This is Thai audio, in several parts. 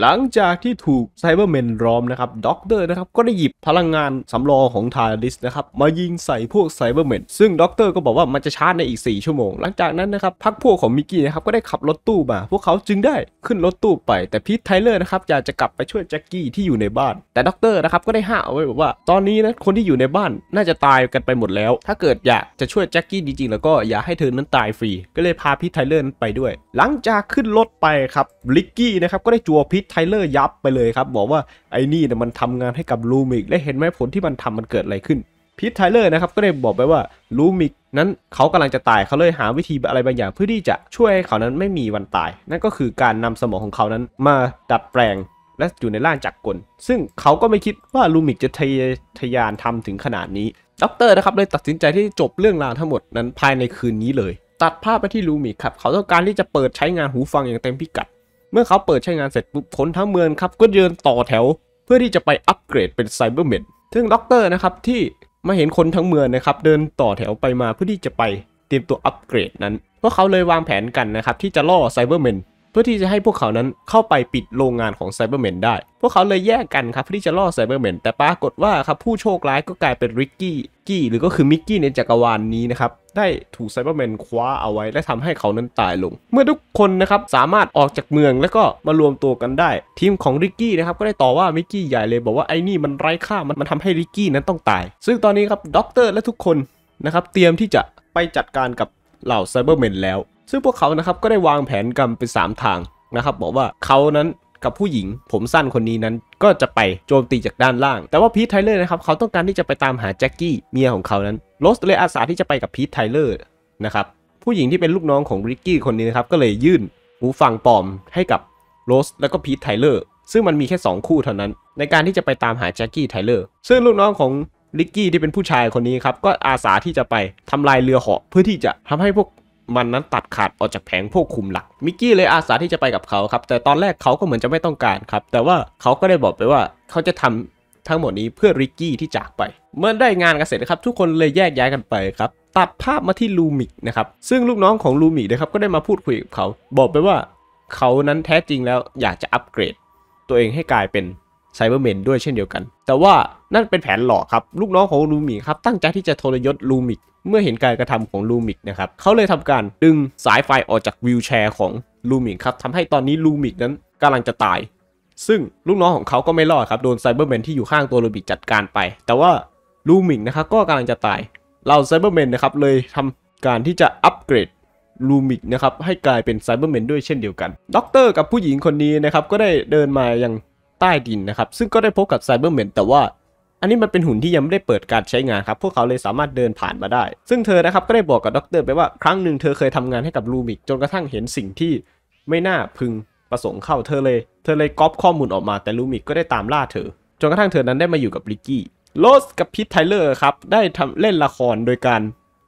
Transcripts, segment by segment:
หลังจากที่ถูกไซเบอร์แมนล้อมนะครับ ด็อกเตอร์นะครับก็ได้หยิบพลังงานสำรองของทาริสนะครับ มายิงใส่พวกไซเบอร์แมน ซึ่งด็อกเตอร์ก็บอกว่ามันจะชาร์จในอีก 4 ชั่วโมง หลังจากนั้นนะครับพักพวกของมิกกี้นะครับก็ได้ขับรถตู้มา พวกเขาจึงได้ขึ้นรถตู้ไป แต่พีทไทเลอร์นะครับอยากจะกลับไปช่วยแจ็คกี้ที่อยู่ในบ้าน แต่ด็อกเตอร์นะครับก็ได้ห้าเอาไว้บอกว่า ตอนนี้นะคนที่อยู่ในบ้านน่าจะตายกันไปหมดแล้ว ถ้าเกิดอยากจะช่วยแจ็คกี้จริงๆแล้วก็อย่าให้เธอนั้นตายฟรี ก็เลยพาพีทไทเลอร์นั้นไปด้วย หลังจากขึ้นรถไปครับลิกกี้นะครับก็ได้จัวพีทไทเลอร์ยับไปเลยครับบอกว่าไอ้นี่เนี่ยมันทำงานให้กับลูมิกและเห็นไหมผลที่มันทำมันเกิดอะไรขึ้นพีทไทเลอร์นะครับก็ได้บอกไปว่าลูมิกนั้นเขากำลังจะตายเขาเลยหาวิธีอะไรบางอย่างเพื่อที่จะช่วยให้เขานั้นไม่มีวันตาย นั่นก็คือการนำสมองของเขานั้นมาดัดแปลงและอยู่ในร่างจักรกล ซึ่งเขาก็ไม่คิดว่าลูมิกจะทะทะยานทำถึงขนาดนี้ด็อกเตอร์นะครับเลยตัดสินใจที่จบเรื่องราวทั้งหมดนั้นภายในคืนนี้เลยตัดภาพไปที่ลูมิกครับเขาต้องการที่จะเปิดใช้งานหูฟังอย่างเต็มพิกัดเมื่อเขาเปิดใช้งานเสร็จปุ๊บคนทั้งเมืองครับก็เดินต่อแถว เพื่อที่จะไปอัปเกรดเป็นไซเบอร์เมดซึ่งด็อกเตอร์นะครับที่มาเห็นคนทั้งเมืองนะครับเดินต่อแถวไปมาเพื่อที่จะไปเตรียมตัวอัปเกรดนั้นพาะเขาเลยวางแผนกันนะครับที่จะล่อไซเบอร์เมนพื่อที่จะให้พวกเขานั้นเข้าไปปิดโรงงานของไซเบอร์แมนได้ พวกเขาเลยแยกกันครับเพื่อที่จะล่อไซเบอร์แมนแต่ปรากฏว่าครับผู้โชคร้ายก็กลายเป็นริกกี้กี้หรือก็คือมิกกี้ในจักรวาลนนี้นะครับ ได้ถูกไซเบอร์แมนคว้าเอาไว้และทำให้เขานั้นตายลง เมื่อทุกคนนะครับสามารถออกจากเมืองแล้วก็มารวมตัวกันได้ ทีมของริกกี้นะครับก็ได้ต่อว่ามิกกี้ใหญ่เลยบอกว่าไอ้นี่มันไร้ค่ามันมันทำให้ริกกี้นั้นต้องตายซึ่งตอนนี้ครับด็อกเตอร์และทุกคนนะครับเตรียมที่จะไปจัดการกับเหล่าไซเบอร์แมนแล้วซึ่งพวกเขานะครับก็ได้วางแผนกันเป็น3ทางนะครับ บอกว่าเขานั้นกับผู้หญิงผมสั้นคนนี้นั้นก็จะไปโจมตีจากด้านล่าง แต่ว่าพีทไทเลอร์นะครับ เขาต้องการที่จะไปตามหาแจ็คกี้เมียของเขานั้นโรสเลยอาสาที่จะไปกับพีทไทเลอร์นะครับ ผู้หญิงที่เป็นลูกน้องของริกกี้คนนี้นะครับ ก็เลยยื่นหูฟังปลอมให้กับโรสแล้วก็พีทไทเลอร์ซึ่งมันมีแค่ 2 คู่เท่านั้น ในการที่จะไปตามหาแจ็คกี้ไทเลอร์ซึ่งลูกน้องของลิกกี้ที่เป็นผู้ชายคนนี้ครับก็อาสาที่จะไปทำลายเรือเหาะเพื่อที่จะทำให้พวกมันนั้นตัดขาดออกจากแผงพวกคุมหลักมิกกี้เลยอาสาที่จะไปกับเขาครับแต่ตอนแรกเขาก็เหมือนจะไม่ต้องการครับแต่ว่าเขาก็ได้บอกไปว่าเขาจะทำทั้งหมดนี้เพื่อริกกี้ที่จากไปเมื่อได้งานกันเสร็จนะครับทุกคนเลยแยกย้ายกันไปครับตัดภาพมาที่ลูมิกนะครับซึ่งลูกน้องของลูมิกนะครับก็ได้มาพูดคุยกับเขาบอกไปว่า เขานั้นแท้จริงแล้วอยากจะอัปเกรด ตัวเองให้กลายเป็นไซเบอร์แมนด้วยเช่นเดียวกัน แต่ว่านั่นเป็นแผนหลอกครับลูกน้องของลูมิกครับตั้งใจที่จะทรยศลูมิกเมื่อเห็นการกระทำของลูมิกนะครับ เขาเลยทำการดึงสายไฟออกจากวิวแชร์ของลูมิกครับทำให้ตอนนี้ลูมิกนั้นกำลังจะตาย ซึ่งลูกน้องของเขาก็ไม่รอดครับ โดนไซเบอร์แมนที่อยู่ข้างตัวลูมิกจัดการไป แต่ว่าลูมิกนะครับก็กำลังจะตาย เราไซเบอร์แมนนะครับเลยทำการที่จะอัปเกรดลูมิกนะครับให้กลายเป็นไซเบอร์แมนด้วยเช่นเดียวกัน ด็อกเตอร์กับผู้หญิงคนนี้นะครับก็ได้เดินมายังใต้ดินนะครับ ซึ่งก็ได้พบกับไซเบอร์แมนแต่ว่าอันนี้มันเป็นหุ่นที่ยังไม่ได้เปิดการใช้งานครับ พวกเขาเลยสามารถเดินผ่านมาได้ ซึ่งเธอนะครับก็ได้บอกกับด็อกเตอร์ไปว่าครั้งหนึ่งเธอเคยทำงานให้กับลูมิกจนกระทั่งเห็นสิ่งที่ไม่น่าพึงประสงค์เข้า เธอเลย เธอเลยก๊อปข้อมูลออกมา แต่ลูมิกก็ได้ตามล่าเธอ จนกระทั่งเธอนั้นได้มาอยู่กับลิกกี้โลสกับพิทไทเลอร์ครับได้ทำเล่นละครโดยการ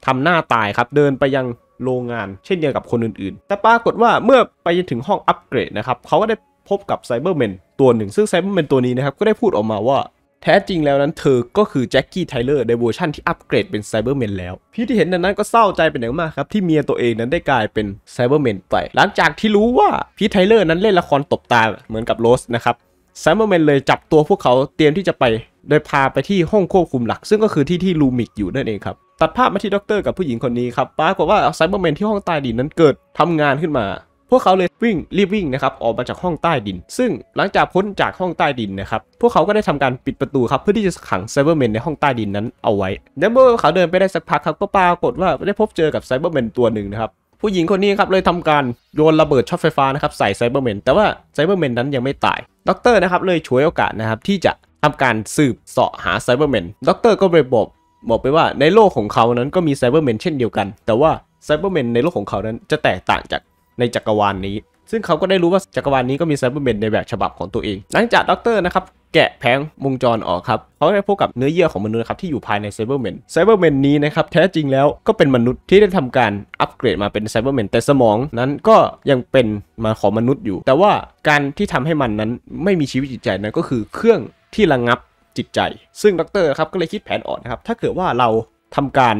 ทำหน้าตายครับเดินไปยังโรงงาน เช่นเดียวกับคนอื่นๆ แต่ปรากฏว่าเมื่อไปถึงห้องอัปเกรดนะครับเขาก็ได้พบกับไซเบอร์แมนตัวหนึ่ง ซึ่งไซเบอร์แมนตัวนี้นะครับก็ได้พูดออกมาว่าแท้จริงแล้วนั้นเธอก็คือแจ็คกี้ไทเลอร์ในเวอร์ชั่นที่อัปเกรดเป็นไซเบอร์แมนแล้ว พี่ที่เห็นดังนั้นก็เศร้าใจเป็นอย่างมากครับ ที่เมียตัวเองนั้นได้กลายเป็นไซเบอร์แมนไป หลังจากที่รู้ว่าพี่ไทเลอร์นั้นเล่นละครตบตาเหมือนกับโรสนะครับไซเบอร์แมนเลยจับตัวพวกเขาเตรียมที่จะไป โดยพาไปที่ห้องควบคุมหลัก ซึ่งก็คือที่ที่ลูมิกอยู่นั่นเองครับตัดภาพมาที่ด็อกเตอร์กับผู้หญิงคนนี้ครับปรากฏว่าไซเบอร์แมนที่ห้องใต้ดินนั้นเกิดทำงานขึ้นมาพวกเขาเลยวิ่งรีบวิ่งนะครับออกมาจากห้องใต้ดิน ซึ่งหลังจากพ้นจากห้องใต้ดินนะครับ พวกเขาก็ได้ทำการปิดประตูครับเพื่อที่จะขังไซเบอร์แมนในห้องใต้ดินนั้นเอาไว้ และเมื่อเขาเดินไปได้สักพักครับก็ปรากฏว่าได้พบเจอกับไซเบอร์แมนตัวหนึ่งนะครับ ผู้หญิงคนนี้ครับเลยทำการโยนระเบิดช็อตไฟฟ้านะครับใส่ไซเบอร์แมน แต่ว่าไซเบอร์แมนนั้นยังไม่ตาย ด็อกเตอร์นะครับเลยฉวยโอกาสนะครับที่จะทำการสืบเสาะหาไซเบอร์แมน ด็อกเตอร์ก็เลยบอกบอกไปว่าในโลกของเขานั้นก็มีไซเบอร์แมนเช่นเดียวกัน แต่ว่าไซเบอร์แมนในโลกของเขานั้นจะแตกต่างจากในจักรวาลนนี้ ซึ่งเขาก็ได้รู้ว่าจักรวาลนนี้ก็มีไซเบอร์แมนในแบบฉบับของตัวเอง หลังจากด็อกเตอร์นะครับ แกะแผงวงจรออกครับ เขาได้พบกับเนื้อเยื่อของมนุษย์ครับที่อยู่ภายในไซเบอร์แมน ไซเบอร์แมนนี้นะครับ แท้จริงแล้วก็เป็นมนุษย์ที่ได้ทำการอัปเกรดมาเป็นไซเบอร์แมน แต่สมองนั้นก็ยังเป็นมาของมนุษย์อยู่ แต่ว่าการที่ทำให้มันนั้น ไม่มีชีวิตจิตใจนั้นก็คือเครื่องที่ระงงับจิตใจ ซึ่งด็อกเตอร์ครับก็เลยคิดแผนออกนะครับ ถ้าเกิดว่าเราทำการ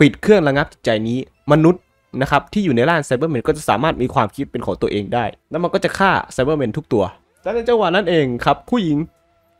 ปิดเครื่องระงับจิตใจนี้มนุษย์นะครับที่อยู่ในร่างไซเบอร์แมนก็จะสามารถมีความคิดเป็นของตัวเองได้ แล้วมันก็จะฆ่าไซเบอร์แมนทุกตัวและในจังหวะนั้นเองครับ ผู้หญิง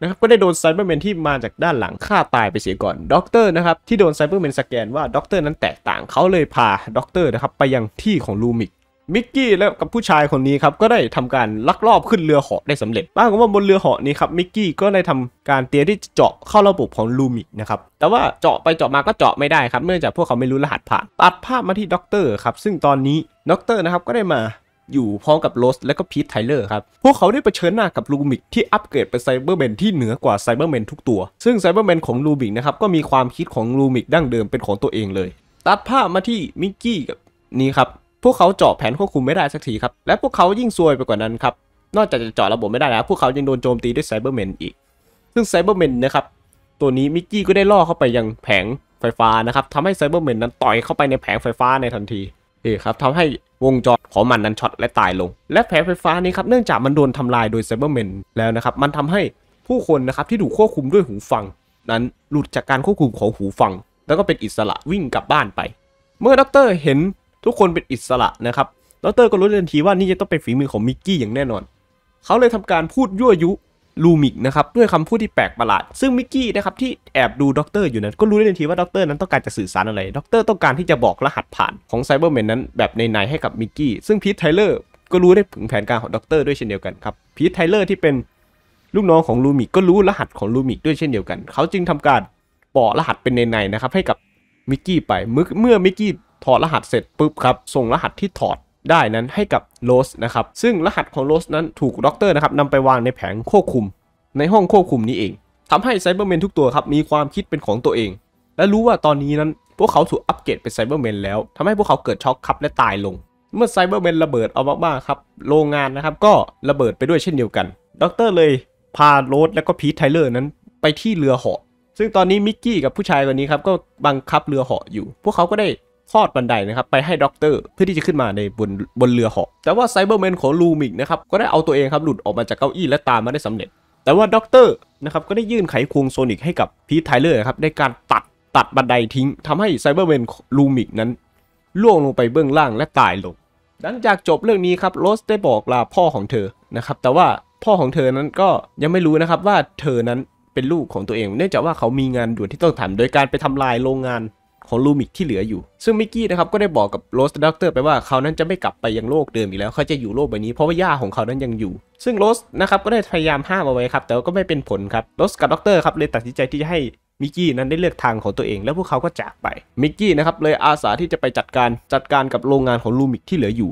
นะครับก็ได้โดนไซเบอร์แมนที่มาจากด้านหลังฆ่าตายไปเสียก่อนด็อกเตอร์นะครับที่โดนไซเบอร์แมนสแกนว่าด็อกเตอร์นั้นแตกต่างเขาเลยพาด็อกเตอร์นะครับไปยังที่ของลูมิกมิกกี้แล้วกับผู้ชายคนนี้ครับก็ได้ทำการลักลอบขึ้นเรือเหาะได้สำเร็จ บ้าก็ว่าบนเรือเหาะนี้ครับมิกกี้ก็ได้ทำการเตรียมที่เจาะเข้าระบบของลูมินะครับ แต่ว่าเจาะไปเจาะมาก็เจาะไม่ได้ครับเนื่องจากพวกเขาไม่รู้รหัสผ่าน ตัดภาพมาที่ด็อกเตอร์ครับซึ่งตอนนี้ด็อกเตอร์นะครับก็ได้มาอยู่พร้อมกับโรสและก็พีทไทเลอร์ครับ พวกเขาได้เผชิญหน้ากับลูมิกที่อัปเกรดเป็นไซเบอร์แมนที่เหนือกว่าไซเบอร์แมนทุกตัว ซึ่งไซเบอร์แมนของลูมิกนะครับก็มีความคิดของลูมิกดั้งเดิมเป็นของตัวเองเลย ตัดภาพมาที่มิกกี้กับนี่ครับพวกเขาเจาะแผนควบคุมไม่ได้สักทีครับ และพวกเขายิ่งซวยไปกว่านั้นครับ นอกจากจะเจาะระบบไม่ได้แล้วพวกเขายังโดนโจมตีด้วยไซเบอร์แมนอีก ซึ่งไซเบอร์แมนนะครับ ตัวนี้มิกกี้ก็ได้ล่อเข้าไปยังแผงไฟฟ้านะครับ ทำให้ไซเบอร์แมนนั้นต่อยเข้าไปในแผงไฟฟ้าในทันทีนี่ครับ ทำให้วงจรของมันนั้นช็อตและตายลง และแผงไฟฟ้านี้ครับ เนื่องจากมันโดนทำลายโดยไซเบอร์แมนแล้วนะครับ มันทำให้ผู้คนนะครับที่ถูกควบคุมด้วยหูฟัง นั้นหลุดจากการควบคุมของหูฟัง แล้วก็เป็นอิสระวิ่งกลับบ้านไป เมื่อด็อกเตอร์เห็นทุกคนเป็นอิสระนะครับลอเตอร์ก็รู้ทันทีว่านี่จะต้องเป็นฝีมือของมิกกี้อย่างแน่นอน เขาเลยทำการพูดยั่วยุลูมิกนะครับด้วยคำพูดที่แปลกประหลาด ซึ่งมิกกี้นะครับที่แอบดูด็อกเตอร์อยู่นั้นก็รู้ได้ทันทีว่าด็อกเตอร์นั้นต้องการจะสื่อสารอะไรด็อกเตอร์ต้องการที่จะบอกรหัสผ่านของไซเบอร์แมนนั้นแบบในในให้กับมิกกี้ ซึ่งพีทไทเลอร์ก็รู้ได้ถึงแผนการของด็อกเตอร์ด้วยเช่นเดียวกันครับ พีทไทเลอร์ที่เป็นลูกน้องของลูมิกก็รู้รหัสของลูมิกด้วยเช่นเดียวกัน เขาจึงทำการปอกรหัสเป็นในๆนนะครับให้กับมิกกี้ไปเมื่อมิกกี้ถอดรหัสเสร็จปุ๊บครับ ส่งรหัสที่ถอดได้นั้นให้กับโรสนะครับ ซึ่งรหัสของโรสนั้นถูกด็อกเตอร์นะครับนำไปวางในแผงควบคุม ในห้องควบคุมนี้เอง ทำให้ไซเบอร์แมนทุกตัวครับ มีความคิดเป็นของตัวเอง และรู้ว่าตอนนี้นั้นพวกเขาถูกอัปเกรดเป็นไซเบอร์แมนแล้วทำให้พวกเขาเกิดช็อกครับและตายลง เมื่อไซเบอร์แมนระเบิดเอามากครับโรงงานนะครับก็ระเบิดไปด้วยเช่นเดียวกัน ด็อกเตอร์เลยพาโรสและก็พีทไทเลอร์นั้นไปที่เรือเหาะ ซึ่งตอนนี้มิกกี้กับผู้ชายคนนี้ครับก็บังคับเรือเหาะอยู่ พวกเขาก็ได้คอดบันไดนะครับ ไปให้ด็อกเตอร์เพื่อที่จะขึ้นมาในบนบนเรือหอกแต่ว่าไซเบอร์แมนของลูมิกนะครับ ก็ได้เอาตัวเองครับหลุดออกมาจากเก้าอี้และตามมาได้สำเร็จ แต่ว่าด็อกเตอร์นะครับก็ได้ยื่นไขควงโซนิกให้กับพีทไทเลอร์ครับในการตัดตัดบันไดทิ้งทำให้ไซเบอร์แมนลูมิกนั้น ล่วงลงไปเบื้องล่างและตายลง หลังจากจบเรื่องนี้ครับโรสได้บอกลาพ่อของเธอนะครับแต่ว่าพ่อของเธอนั้นก็ยังไม่รู้นะครับว่าเธอนั้นเป็นลูกของตัวเองเนื่องจากว่าเขามีงานด่วนที่ต้องทำโดยการไปทำลายโรงงานของลูมิกที่เหลืออยู่ ซึ่งมิกกี้นะครับก็ได้บอกกับโรสด็อกเตอร์ไปว่าเขานั้นจะไม่กลับไปยังโลกเดิมอีกแล้ว เขาจะอยู่โลกใบนี้เพราะว่าย่าของเขานั้นยังอยู่ ซึ่งโรสนะครับก็ได้พยายามห้ามเอาไว้ครับ แต่ก็ไม่เป็นผลครับโรสกับด็อกเตอร์ครับเลยตัดสินใจที่จะให้มิกกี้นั้นได้เลือกทางของตัวเองแล้วพวกเขาก็จากไป มิกกี้นะครับเลยอาสาที่จะไปจัดการจัดการกับโรงงานของลูมิกที่เหลืออยู่